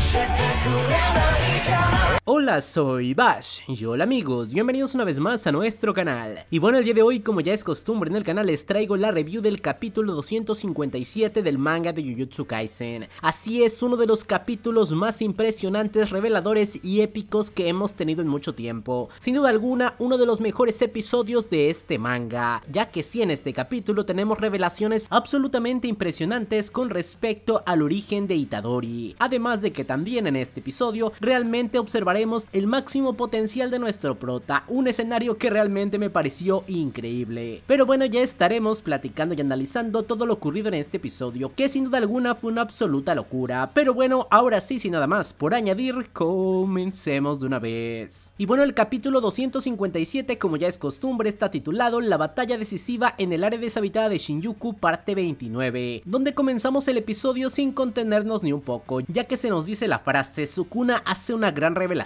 spectacular. Hola, soy Bash y hola amigos, bienvenidos una vez más a nuestro canal. Y bueno, el día de hoy, como ya es costumbre en el canal, les traigo la review del capítulo 257 del manga de Jujutsu Kaisen. Así es, uno de los capítulos más impresionantes, reveladores y épicos que hemos tenido en mucho tiempo. Sin duda alguna, uno de los mejores episodios de este manga, ya que si en este capítulo tenemos revelaciones absolutamente impresionantes con respecto al origen de Itadori. Además de que también en este episodio realmente observar el máximo potencial de nuestro prota, un escenario que realmente me pareció increíble. Pero bueno, ya estaremos platicando y analizando todo lo ocurrido en este episodio, que sin duda alguna fue una absoluta locura. Pero bueno, ahora sí, sin nada más por añadir, comencemos de una vez. Y bueno, el capítulo 257, como ya es costumbre, está titulado La batalla decisiva en el área deshabitada de Shinjuku, parte 29, donde comenzamos el episodio sin contenernos ni un poco, ya que se nos dice la frase, Sukuna hace una gran revelación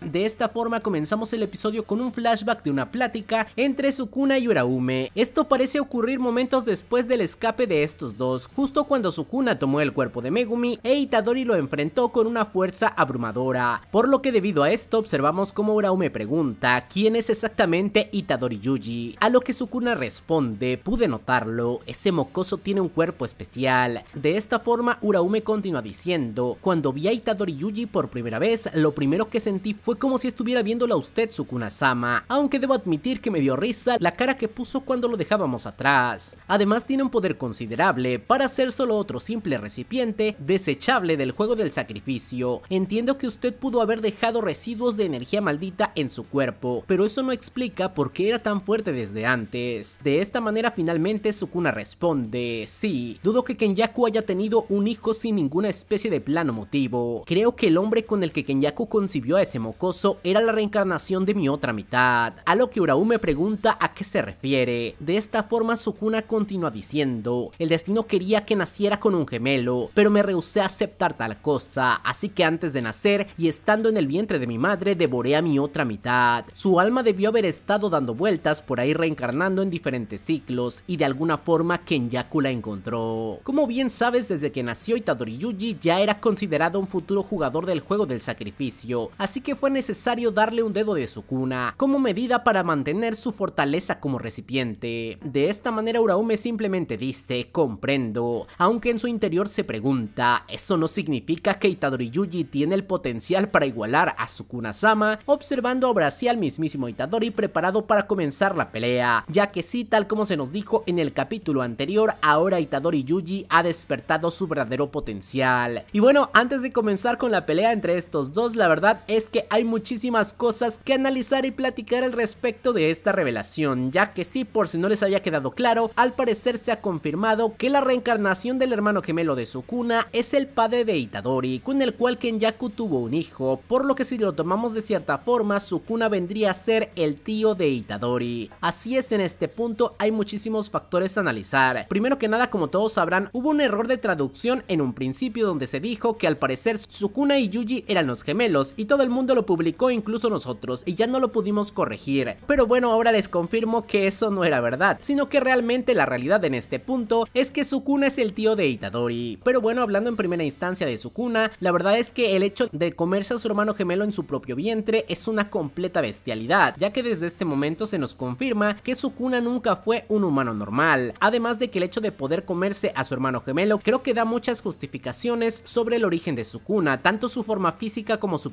de esta forma comenzamos el episodio con un flashback de una plática entre Sukuna y Uraume. Esto parece ocurrir momentos después del escape de estos dos, justo cuando Sukuna tomó el cuerpo de Megumi e Itadori lo enfrentó con una fuerza abrumadora. Por lo que debido a esto observamos como Uraume pregunta quién es exactamente Itadori Yuji, a lo que Sukuna responde, pude notarlo, ese mocoso tiene un cuerpo especial. De esta forma Uraume continúa diciendo, cuando vi a Itadori Yuji por primera vez, lo primero lo que sentí fue como si estuviera viéndola a usted, Sukuna-sama, aunque debo admitir que me dio risa la cara que puso cuando lo dejábamos atrás. Además tiene un poder considerable para ser solo otro simple recipiente desechable del juego del sacrificio. Entiendo que usted pudo haber dejado residuos de energía maldita en su cuerpo, pero eso no explica por qué era tan fuerte desde antes. De esta manera finalmente Sukuna responde, sí, dudo que Kenyaku haya tenido un hijo sin ninguna especie de plano motivo. Creo que el hombre con el que Kenyaku con vio a ese mocoso era la reencarnación de mi otra mitad, a lo que me pregunta a qué se refiere. De esta forma Sukuna continúa diciendo, el destino quería que naciera con un gemelo, pero me rehusé a aceptar tal cosa, así que antes de nacer y estando en el vientre de mi madre devoré a mi otra mitad. Su alma debió haber estado dando vueltas por ahí reencarnando en diferentes ciclos y de alguna forma Kenyaku la encontró. Como bien sabes desde que nació Itadori Yuji ya era considerado un futuro jugador del juego del sacrificio así que fue necesario darle un dedo de su cuna como medida para mantener su fortaleza como recipiente. De esta manera Uraume simplemente dice, comprendo, aunque en su interior se pregunta, eso no significa que Itadori Yuji tiene el potencial para igualar a su sama observando ahora sí al mismísimo Itadori preparado para comenzar la pelea, ya que sí, tal como se nos dijo en el capítulo anterior, ahora Itadori Yuji ha despertado su verdadero potencial. Y bueno, antes de comenzar con la pelea entre estos dos, la verdad es que hay muchísimas cosas que analizar y platicar al respecto de esta revelación, ya que sí, por si no les había quedado claro, al parecer se ha confirmado que la reencarnación del hermano gemelo de Sukuna es el padre de Itadori, con el cual Kenyaku tuvo un hijo, por lo que si lo tomamos de cierta forma, Sukuna vendría a ser el tío de Itadori. Así es, en este punto hay muchísimos factores a analizar. Primero que nada, como todos sabrán, hubo un error de traducción en un principio donde se dijo que al parecer Sukuna y Yuji eran los gemelos, y todo el mundo lo publicó, incluso nosotros, y ya no lo pudimos corregir. Pero bueno, ahora les confirmo que eso no era verdad, sino que realmente la realidad en este punto es que Sukuna es el tío de Itadori. Pero bueno, hablando en primera instancia de Sukuna, la verdad es que el hecho de comerse a su hermano gemelo en su propio vientre es una completa bestialidad, ya que desde este momento se nos confirma que Sukuna nunca fue un humano normal, además de que el hecho de poder comerse a su hermano gemelo creo que da muchas justificaciones sobre el origen de Sukuna, tanto su forma física como su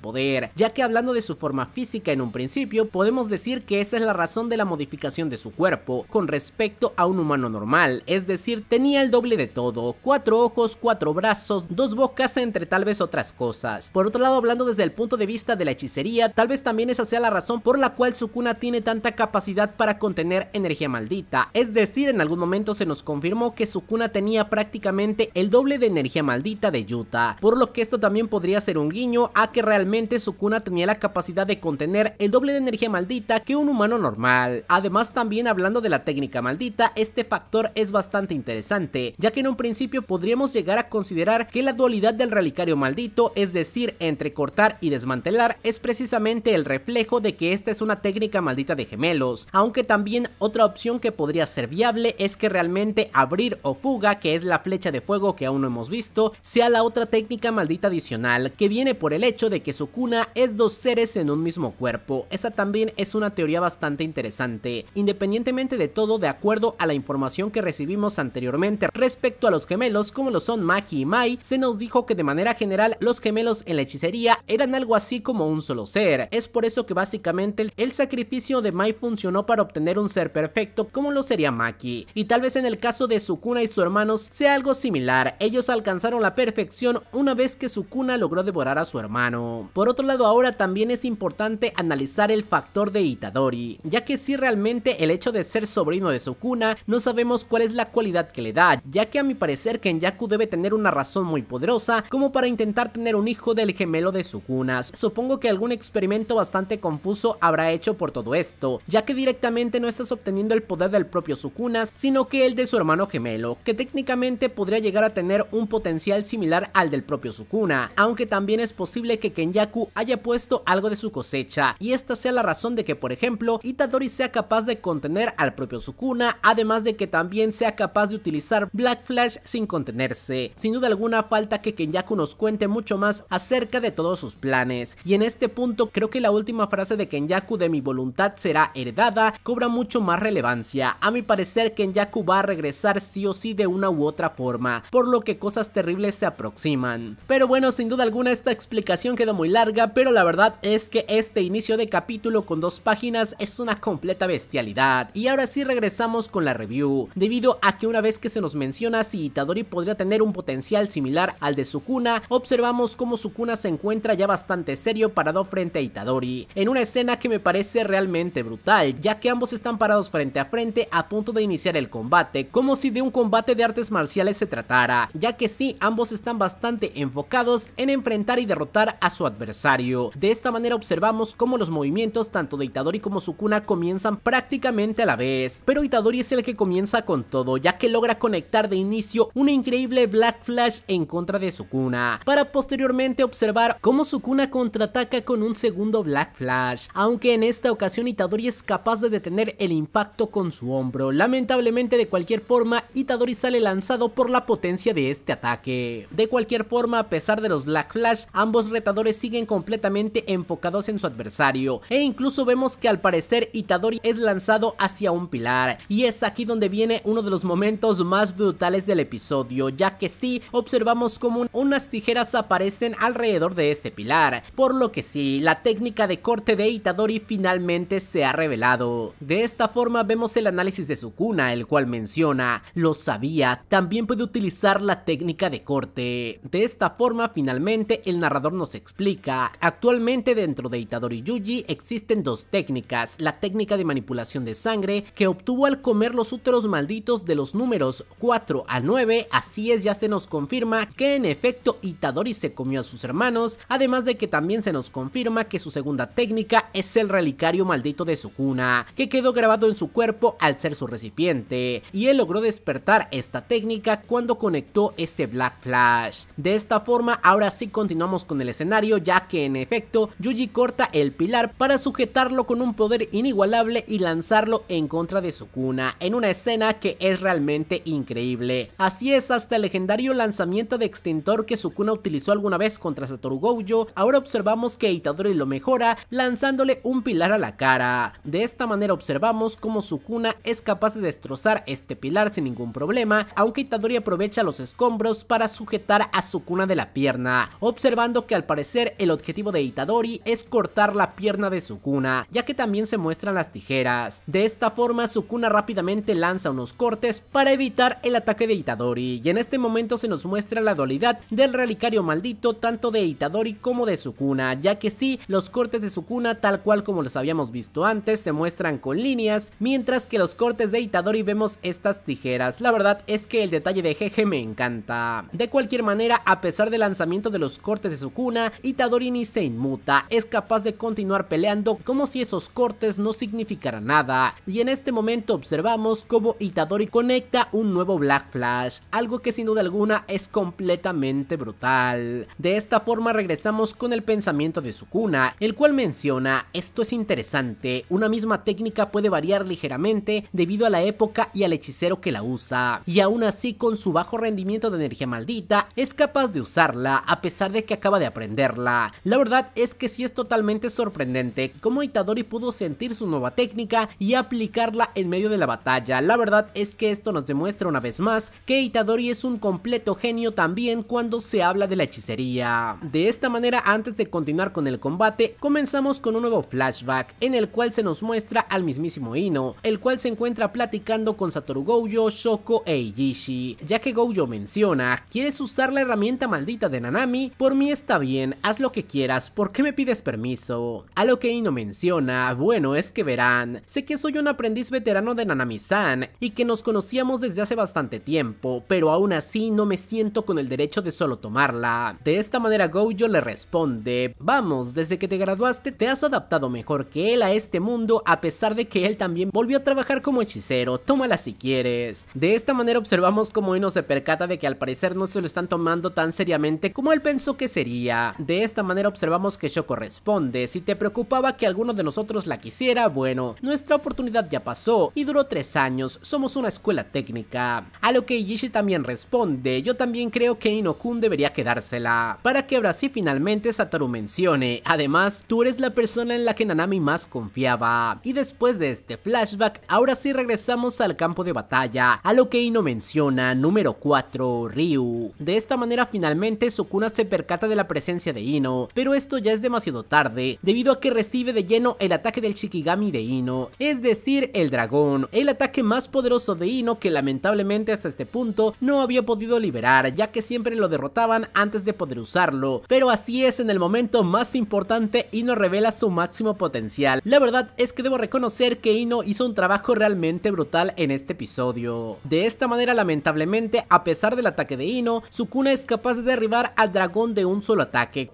ya que hablando de su forma física en un principio, podemos decir que esa es la razón de la modificación de su cuerpo con respecto a un humano normal, es decir, tenía el doble de todo, cuatro ojos, cuatro brazos, dos bocas entre tal vez otras cosas. Por otro lado, hablando desde el punto de vista de la hechicería, tal vez también esa sea la razón por la cual su cuna tiene tanta capacidad para contener energía maldita, es decir, en algún momento se nos confirmó que su cuna tenía prácticamente el doble de energía maldita de Yuta, por lo que esto también podría ser un guiño a que realmente su cuna tenía la capacidad de contener el doble de energía maldita que un humano normal. Además, también hablando de la técnica maldita, este factor es bastante interesante, ya que en un principio podríamos llegar a considerar que la dualidad del relicario maldito, es decir, entre cortar y desmantelar, es precisamente el reflejo de que esta es una técnica maldita de gemelos, aunque también otra opción que podría ser viable es que realmente abrir o fuga, que es la flecha de fuego que aún no hemos visto, sea la otra técnica maldita adicional, que viene por el hecho de que su Sukuna es dos seres en un mismo cuerpo. Esa también es una teoría bastante interesante. Independientemente de todo, de acuerdo a la información que recibimos anteriormente respecto a los gemelos, como lo son Maki y Mai, se nos dijo que de manera general los gemelos en la hechicería eran algo así como un solo ser. Es por eso que básicamente el sacrificio de Mai funcionó para obtener un ser perfecto como lo sería Maki. Y tal vez en el caso de Sukuna y su hermano sea algo similar. Ellos alcanzaron la perfección una vez que Sukuna logró devorar a su hermano. Por otro lado ahora también es importante analizar el factor de Itadori, ya que si realmente el hecho de ser sobrino de Sukuna no sabemos cuál es la cualidad que le da, ya que a mi parecer Kenyaku debe tener una razón muy poderosa como para intentar tener un hijo del gemelo de Sukunas. Supongo que algún experimento bastante confuso habrá hecho por todo esto, ya que directamente no estás obteniendo el poder del propio Sukunas, sino que el de su hermano gemelo, que técnicamente podría llegar a tener un potencial similar al del propio Sukuna, aunque también es posible que Kenyaku haya puesto algo de su cosecha y esta sea la razón de que por ejemplo Itadori sea capaz de contener al propio Sukuna, además de que también sea capaz de utilizar Black Flash sin contenerse. Sin duda alguna falta que Kenyaku nos cuente mucho más acerca de todos sus planes y en este punto creo que la última frase de Kenyaku de mi voluntad será heredada cobra mucho más relevancia. A mi parecer Kenyaku va a regresar sí o sí de una u otra forma, por lo que cosas terribles se aproximan. Pero bueno, sin duda alguna esta explicación quedó muy larga pero la verdad es que este inicio de capítulo con dos páginas es una completa bestialidad. Y ahora sí regresamos con la review, debido a que una vez que se nos menciona si Itadori podría tener un potencial similar al de Sukuna, observamos cómo Sukuna se encuentra ya bastante serio parado frente a Itadori, en una escena que me parece realmente brutal, ya que ambos están parados frente a frente a punto de iniciar el combate, como si de un combate de artes marciales se tratara, ya que sí, ambos están bastante enfocados en enfrentar y derrotar a su adversario de esta manera observamos cómo los movimientos tanto de Itadori como Sukuna comienzan prácticamente a la vez, pero Itadori es el que comienza con todo ya que logra conectar de inicio un increíble Black Flash en contra de Sukuna, para posteriormente observar cómo Sukuna contraataca con un segundo Black Flash, aunque en esta ocasión Itadori es capaz de detener el impacto con su hombro, lamentablemente de cualquier forma Itadori sale lanzado por la potencia de este ataque. De cualquier forma, a pesar de los Black Flash, ambos retadores siguen completamente enfocados en su adversario e incluso vemos que al parecer Itadori es lanzado hacia un pilar y es aquí donde viene uno de los momentos más brutales del episodio ya que sí observamos como unas tijeras aparecen alrededor de este pilar por lo que sí la técnica de corte de Itadori finalmente se ha revelado. De esta forma vemos el análisis de Sukuna el cual menciona lo sabía también puede utilizar la técnica de corte. De esta forma finalmente el narrador nos explica Actualmente dentro de Itadori Yuji existen dos técnicas, la técnica de manipulación de sangre que obtuvo al comer los úteros malditos de los números 4 a 9, así es ya se nos confirma que en efecto Itadori se comió a sus hermanos, además de que también se nos confirma que su segunda técnica es el relicario maldito de su cuna, que quedó grabado en su cuerpo al ser su recipiente, y él logró despertar esta técnica cuando conectó ese Black Flash. De esta forma ahora sí continuamos con el escenario ya que en efecto Yuji corta el pilar para sujetarlo con un poder inigualable y lanzarlo en contra de Sukuna en una escena que es realmente increíble. Así es hasta el legendario lanzamiento de extintor que Sukuna utilizó alguna vez contra Satoru Gojo, ahora observamos que Itadori lo mejora lanzándole un pilar a la cara. De esta manera observamos cómo Sukuna es capaz de destrozar este pilar sin ningún problema, aunque Itadori aprovecha los escombros para sujetar a Sukuna de la pierna, observando que al parecer el objetivo de Itadori es cortar la pierna de Sukuna, ya que también se muestran las tijeras. De esta forma, Sukuna rápidamente lanza unos cortes para evitar el ataque de Itadori, y en este momento se nos muestra la dualidad del relicario maldito tanto de Itadori como de Sukuna, ya que sí, los cortes de Sukuna tal cual como los habíamos visto antes se muestran con líneas, mientras que los cortes de Itadori vemos estas tijeras. La verdad es que el detalle de Jeje me encanta. De cualquier manera, a pesar del lanzamiento de los cortes de Sukuna, Itadori ni se inmuta, es capaz de continuar peleando como si esos cortes no significaran nada. Y en este momento observamos cómo Itadori conecta un nuevo Black Flash, algo que sin duda alguna es completamente brutal. De esta forma regresamos con el pensamiento de Sukuna, el cual menciona, esto es interesante, una misma técnica puede variar ligeramente debido a la época y al hechicero que la usa, y aún así con su bajo rendimiento de energía maldita, es capaz de usarla a pesar de que acaba de aprenderla la verdad es que sí es totalmente sorprendente cómo Itadori pudo sentir su nueva técnica y aplicarla en medio de la batalla. La verdad es que esto nos demuestra una vez más que Itadori es un completo genio también cuando se habla de la hechicería. De esta manera, antes de continuar con el combate, comenzamos con un nuevo flashback en el cual se nos muestra al mismísimo Ino, el cual se encuentra platicando con Satoru Gojo, Shoko e Ijishi. ya que Gojo menciona, ¿quieres usar la herramienta maldita de Nanami? Por mí está bien, hazlo que quieras, ¿por qué me pides permiso? A lo que Ino menciona, bueno, es que verán, sé que soy un aprendiz veterano de Nanami-san y que nos conocíamos desde hace bastante tiempo, pero aún así no me siento con el derecho de solo tomarla. De esta manera Gojo le responde, vamos, desde que te graduaste te has adaptado mejor que él a este mundo a pesar de que él también volvió a trabajar como hechicero, tómala si quieres. De esta manera observamos cómo Ino se percata de que al parecer no se lo están tomando tan seriamente como él pensó que sería. De esta esta manera observamos que Shoko responde, si te preocupaba que alguno de nosotros la quisiera, bueno, nuestra oportunidad ya pasó y duró tres años, somos una escuela técnica. A lo que Yishi también responde, yo también creo que Inokun debería quedársela, para que ahora sí finalmente Satoru mencione, además tú eres la persona en la que Nanami más confiaba. Y después de este flashback, ahora sí regresamos al campo de batalla, a lo que Ino menciona, número 4, Ryu. De esta manera finalmente Sukuna se percata de la presencia de Ino pero esto ya es demasiado tarde, debido a que recibe de lleno el ataque del Shikigami de Ino, es decir, el dragón, el ataque más poderoso de Ino que lamentablemente hasta este punto no había podido liberar, ya que siempre lo derrotaban antes de poder usarlo, pero así es en el momento más importante Ino revela su máximo potencial. La verdad es que debo reconocer que Ino hizo un trabajo realmente brutal en este episodio. De esta manera lamentablemente, a pesar del ataque de Ino, Sukuna es capaz de derribar al dragón de un solo ataque,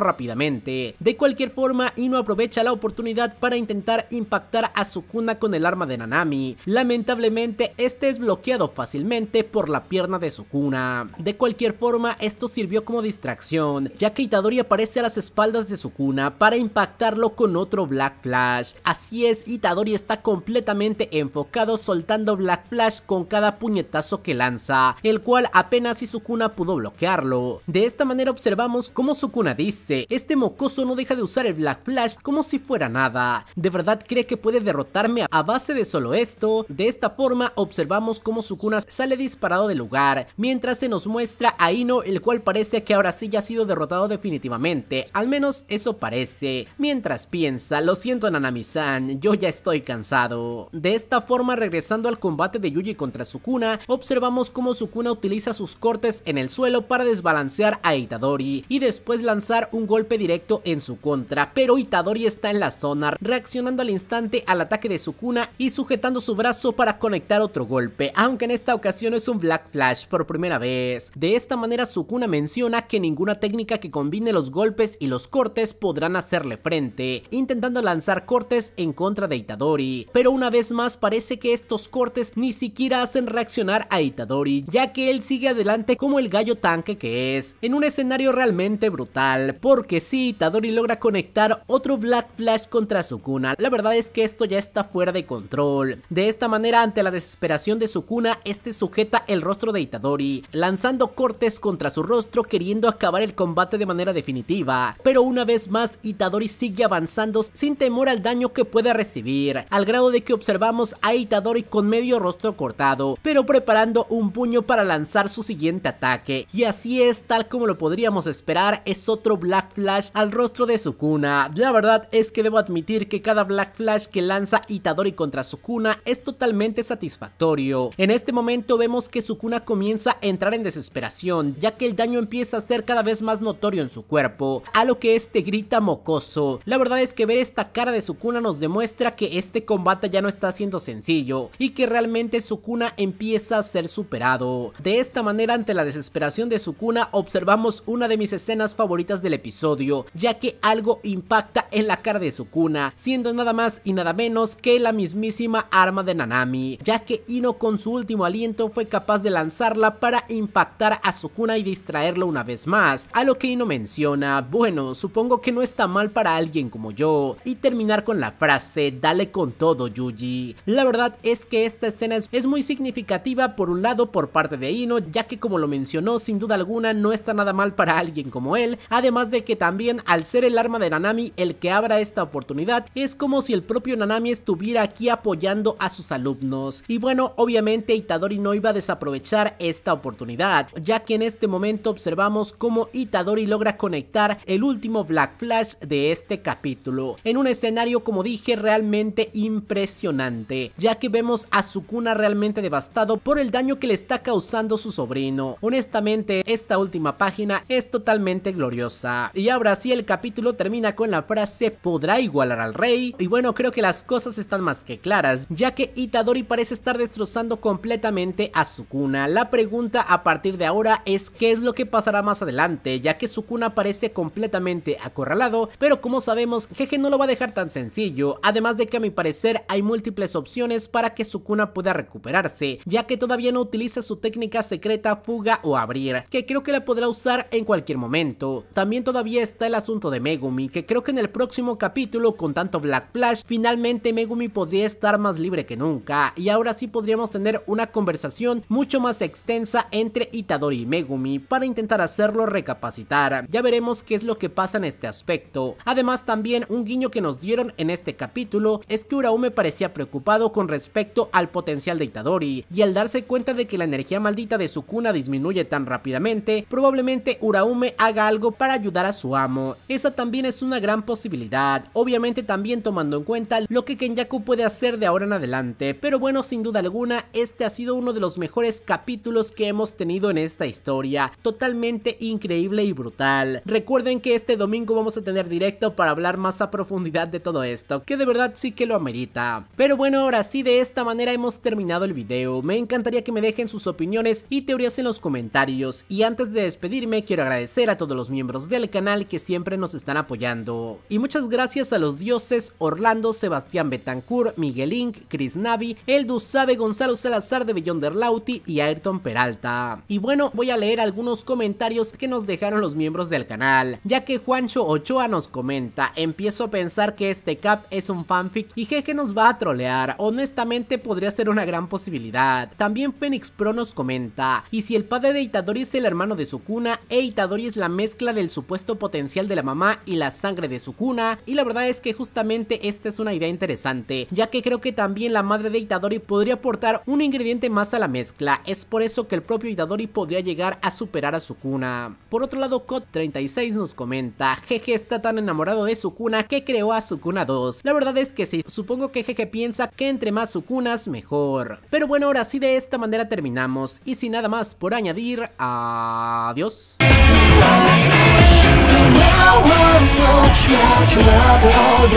rápidamente. De cualquier forma, Ino aprovecha la oportunidad para intentar impactar a Sukuna con el arma de Nanami. Lamentablemente, este es bloqueado fácilmente por la pierna de Sukuna. De cualquier forma, esto sirvió como distracción, ya que Itadori aparece a las espaldas de Sukuna para impactarlo con otro Black Flash. Así es, Itadori está completamente enfocado soltando Black Flash con cada puñetazo que lanza, el cual apenas si Sukuna pudo bloquearlo. De esta manera observamos cómo Sukuna dice, este mocoso no deja de usar el Black Flash como si fuera nada. ¿De verdad cree que puede derrotarme a base de solo esto? De esta forma observamos cómo Sukuna sale disparado del lugar, mientras se nos muestra a Ino el cual parece que ahora sí ya ha sido derrotado definitivamente, al menos eso parece. Mientras piensa, lo siento Nanami-san, yo ya estoy cansado. De esta forma regresando al combate de Yuji contra Sukuna, observamos cómo Sukuna utiliza sus cortes en el suelo para desbalancear a Itadori y después lanza un golpe directo en su contra, pero Itadori está en la zona, reaccionando al instante al ataque de Sukuna y sujetando su brazo para conectar otro golpe, aunque en esta ocasión es un Black Flash por primera vez. De esta manera Sukuna menciona que ninguna técnica que combine los golpes y los cortes podrán hacerle frente, intentando lanzar cortes en contra de Itadori, pero una vez más parece que estos cortes ni siquiera hacen reaccionar a Itadori, ya que él sigue adelante como el gallo tanque que es, en un escenario realmente brutal porque sí, Itadori logra conectar otro Black Flash contra Sukuna. La verdad es que esto ya está fuera de control. De esta manera, ante la desesperación de Sukuna, este sujeta el rostro de Itadori, lanzando cortes contra su rostro queriendo acabar el combate de manera definitiva. Pero una vez más, Itadori sigue avanzando sin temor al daño que pueda recibir, al grado de que observamos a Itadori con medio rostro cortado, pero preparando un puño para lanzar su siguiente ataque. Y así es, tal como lo podríamos esperar, es otro Black Flash al rostro de Sukuna. La verdad es que debo admitir que cada Black Flash que lanza Itadori contra Sukuna es totalmente satisfactorio. En este momento vemos que Sukuna comienza a entrar en desesperación, ya que el daño empieza a ser cada vez más notorio en su cuerpo, a lo que este grita mocoso. La verdad es que ver esta cara de Sukuna nos demuestra que este combate ya no está siendo sencillo y que realmente Sukuna empieza a ser superado. De esta manera, ante la desesperación de Sukuna, observamos una de mis escenas favoritas del episodio, ya que algo impacta en la cara de Sukuna, siendo nada más y nada menos que la mismísima arma de Nanami, ya que Ino con su último aliento fue capaz de lanzarla para impactar a Sukuna y distraerlo una vez más, a lo que Ino menciona, bueno, supongo que no está mal para alguien como yo, y terminar con la frase, dale con todo Yuji. La verdad es que esta escena es, muy significativa por un lado por parte de Ino, ya que como lo mencionó, sin duda alguna no está nada mal para alguien como él, además de que también al ser el arma de Nanami el que abra esta oportunidad, es como si el propio Nanami estuviera aquí apoyando a sus alumnos. Y bueno, obviamente Itadori no iba a desaprovechar esta oportunidad, ya que en este momento observamos cómo Itadori logra conectar el último Black Flash de este capítulo, en un escenario como dije realmente impresionante, ya que vemos a Sukuna realmente devastado por el daño que le está causando su sobrino. Honestamente, esta última página es totalmente gloriosa y ahora sí, el capítulo termina con la frase podrá igualar al rey. Y bueno, creo que las cosas están más que claras, ya que Itadori parece estar destrozando completamente a Sukuna. La pregunta a partir de ahora es qué es lo que pasará más adelante, ya que Sukuna parece completamente acorralado, pero como sabemos, Jeje no lo va a dejar tan sencillo, además de que a mi parecer hay múltiples opciones para que Sukuna pueda recuperarse, ya que todavía no utiliza su técnica secreta fuga o abrir, que creo que la podrá usar en cualquier momento. También todavía está el asunto de Megumi, que creo que en el próximo capítulo, con tanto Black Flash, finalmente Megumi podría estar más libre que nunca, y ahora sí podríamos tener una conversación mucho más extensa entre Itadori y Megumi, para intentar hacerlo recapacitar. Ya veremos qué es lo que pasa en este aspecto. Además también un guiño que nos dieron en este capítulo es que Uraume parecía preocupado con respecto al potencial de Itadori y al darse cuenta de que la energía maldita de su cuna disminuye tan rápidamente, probablemente Uraume haga algo para para ayudar a su amo. Esa también es una gran posibilidad, obviamente también tomando en cuenta lo que Kenyaku puede hacer de ahora en adelante, pero bueno, sin duda alguna, este ha sido uno de los mejores capítulos que hemos tenido en esta historia, totalmente increíble y brutal. Recuerden que este domingo vamos a tener directo para hablar más a profundidad de todo esto, que de verdad sí que lo amerita. Pero bueno, ahora sí, de esta manera hemos terminado el video, me encantaría que me dejen sus opiniones y teorías en los comentarios, y antes de despedirme quiero agradecer a todos los miembros del canal que siempre nos están apoyando. Y muchas gracias a los dioses Orlando, Sebastián Betancourt, Miguel Inc., Chris Navi, Eldu Sabe, Gonzalo Salazar de Bellón Lauti y Ayrton Peralta. Y bueno, voy a leer algunos comentarios que nos dejaron los miembros del canal, ya que Juancho Ochoa nos comenta, empiezo a pensar que este cap es un fanfic y jeje nos va a trolear, honestamente podría ser una gran posibilidad. También Fénix Pro nos comenta, y si el padre de Itadori es el hermano de Sukuna e Itadori es la mezcla de el supuesto potencial de la mamá y la sangre de su cuna y la verdad es que justamente esta es una idea interesante ya que creo que también la madre de Itadori podría aportar un ingrediente más a la mezcla, es por eso que el propio Itadori podría llegar a superar a su cuna. Por otro lado Cod36 nos comenta, Jeje está tan enamorado de su cuna que creó a su cuna 2, la verdad es que sí, supongo que Jeje piensa que entre más cunas mejor. Pero bueno ahora sí de esta manera terminamos y sin nada más por añadir, adiós. 영원 놓쳐줘도